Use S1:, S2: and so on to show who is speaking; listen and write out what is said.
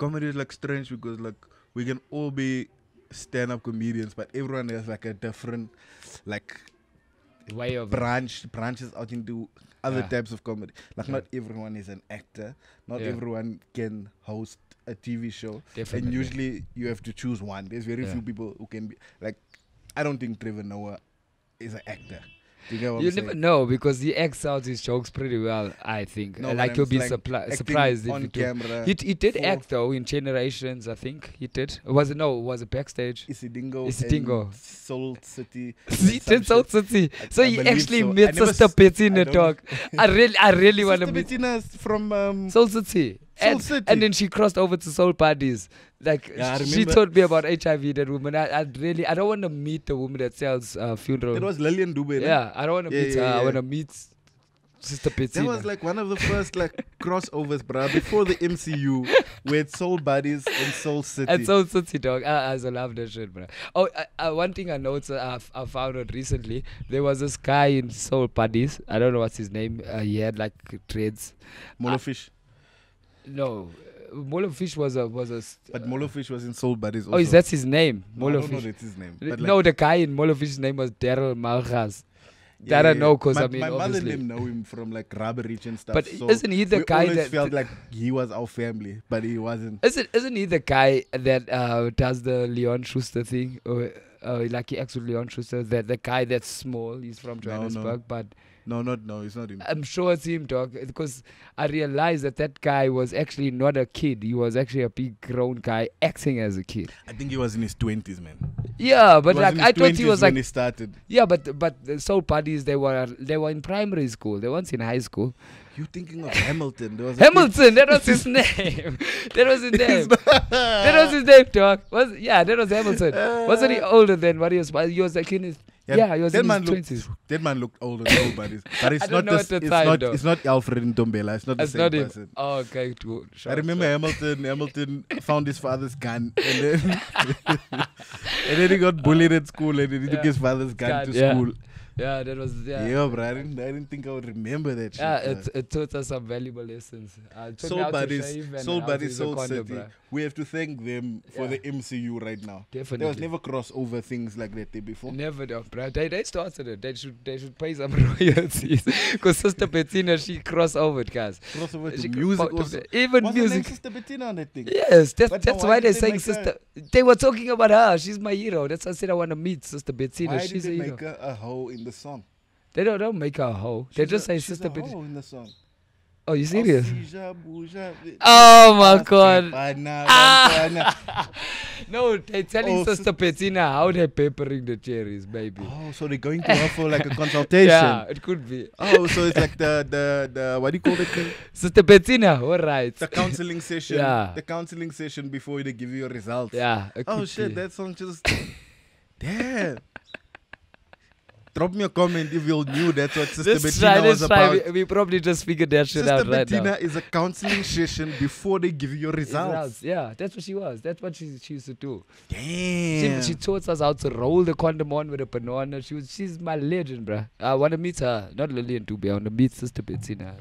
S1: comedy is like strange because like we can all be stand-up comedians, but everyone has like a different like way of branch branches out into other yeah. types of comedy. Like yeah. not everyone is an actor. Not yeah. everyone can host a TV show. Definitely. And usually you have to choose one. There's very few people who can be like I don't think Trevor Noah is an actor. Do you know what you I'm never saying?
S2: know because he acts out his jokes pretty well, I think. No, uh, like you'll be like surprised if on he camera. He, he did act though in Generations, I think he did. Was it no? Was a backstage? Isidingo. Isidingo.
S1: Soul City. he did Soul City. So I he actually so. met Sister Bettina, dog. I really, I really want to meet. Sister
S2: Bettina's from um, Soul City and, City. and then she crossed over to Soul Buddies. Like Yeah, she told me about HIV. That woman, I, I really, I don't want to meet the
S1: woman that sells uh,
S2: funeral. It was Lillian Dube. yeah, I don't want to Yeah, meet yeah, her. I want to meet Sister
S1: That was like one of the first like crossovers, bruh, before the MCU, with Soul Buddies and Soul City. And Soul
S2: City Dog. I, I so love that shit, bro. Oh, I, uh, I, uh, one thing I noticed, uh, i I, found out recently, there was this guy in Soul Buddies. I don't know what's his name. Uh, he had like molo Monofish.
S1: No, Molo Fish was a was a. St- but uh, Molo Fish was not sold, Buddies. Also. Oh, is that his name? Molo no, Fish. I don't know that's his name. no, the
S2: guy in Molo Fish's name was Daryl Malchas. Yeah, that yeah, I know because I mean, my obviously. mother didn't
S1: know him from like rubber rich and stuff. But so isn't he the guy that felt like he was our family, but he wasn't?
S2: Isn't isn't he the guy that uh, does the Leon Schuster thing? Or, uh, like actually Leon Schuster, so the guy that's small, he's from Johannesburg, no, no. but no, not no, it's not him. I'm sure it's him, dog, because I realized that that guy was actually not a kid. He was actually a
S1: big grown guy acting as a kid. I think he was in his twenties, man. Yeah, but like I thought he was like he
S2: started. Yeah, but but the soul parties they were they were in primary school. They weren't in high school. You thinking of Hamilton? There was Hamilton. That was his name. that was his name. that was his name, dog. Was yeah, that was Hamilton. Wasn't he uh. older than what he was?
S1: He was like in his yeah, yeah he was that in man his twenties. That man looked older than nobody. But it's not the, the it's time, not though. it's not Alfred Ndombela. It's not the it's same not person. Oh, okay. Sure, I remember sure. Hamilton. Hamilton found his father's gun and then and then he got bullied at school and he took his father's gun to yeah. school. Yeah, that was yeah. Yeah, bro. I didn't I didn't think I would remember that. Shit, yeah, it,
S2: it taught us some valuable
S1: lessons. Uh, soul buddies, soul buddies, soul city. Bro. We have to thank them for yeah. the MCU right now. Definitely, there was never crossover things like that there before. Never,
S2: no, bro. They, they started it. They should they should pay some royalties because Sister Bettina she crossovered, guys. Crossover to music, even Wasn't music. Sister Bettina on that thing. Yes, that's that's no, why, why they're saying Sister. They were talking about her. She's my hero. That's why I said I want to meet Sister Bettina. Why She's did they a make
S1: hero. her a hoe in the the song.
S2: They don't, don't make her a hoe. they just a, say sister a bitch. in the song. Oh, you serious?
S1: Oh, oh my god. Ah. no, they're telling oh, Sister
S2: Petina how they're papering the cherries, baby. Oh, so they're going to her for like a consultation. yeah, it could be. Oh, so it's like the the,
S1: the what do you call it?
S2: Sister Petina, all right. The counseling session. yeah. The
S1: counseling session before they give you your results. Yeah. Oh shit, be. that song just Damn. Drop me a comment if you all knew that's what Sister let's Bettina try, was about. We, we, probably just
S2: figured that shit Sister out right Bettina now.
S1: Sister Bettina is a counseling session before they give you your results. results.
S2: Yeah, that's what she was. That's what she, she used to do. Damn. She, she taught us how to roll the condom on with a banana. She was, she's my legend, bruh. I want to meet her. Not Lillian Dubé. I want to meet Sister Bettina.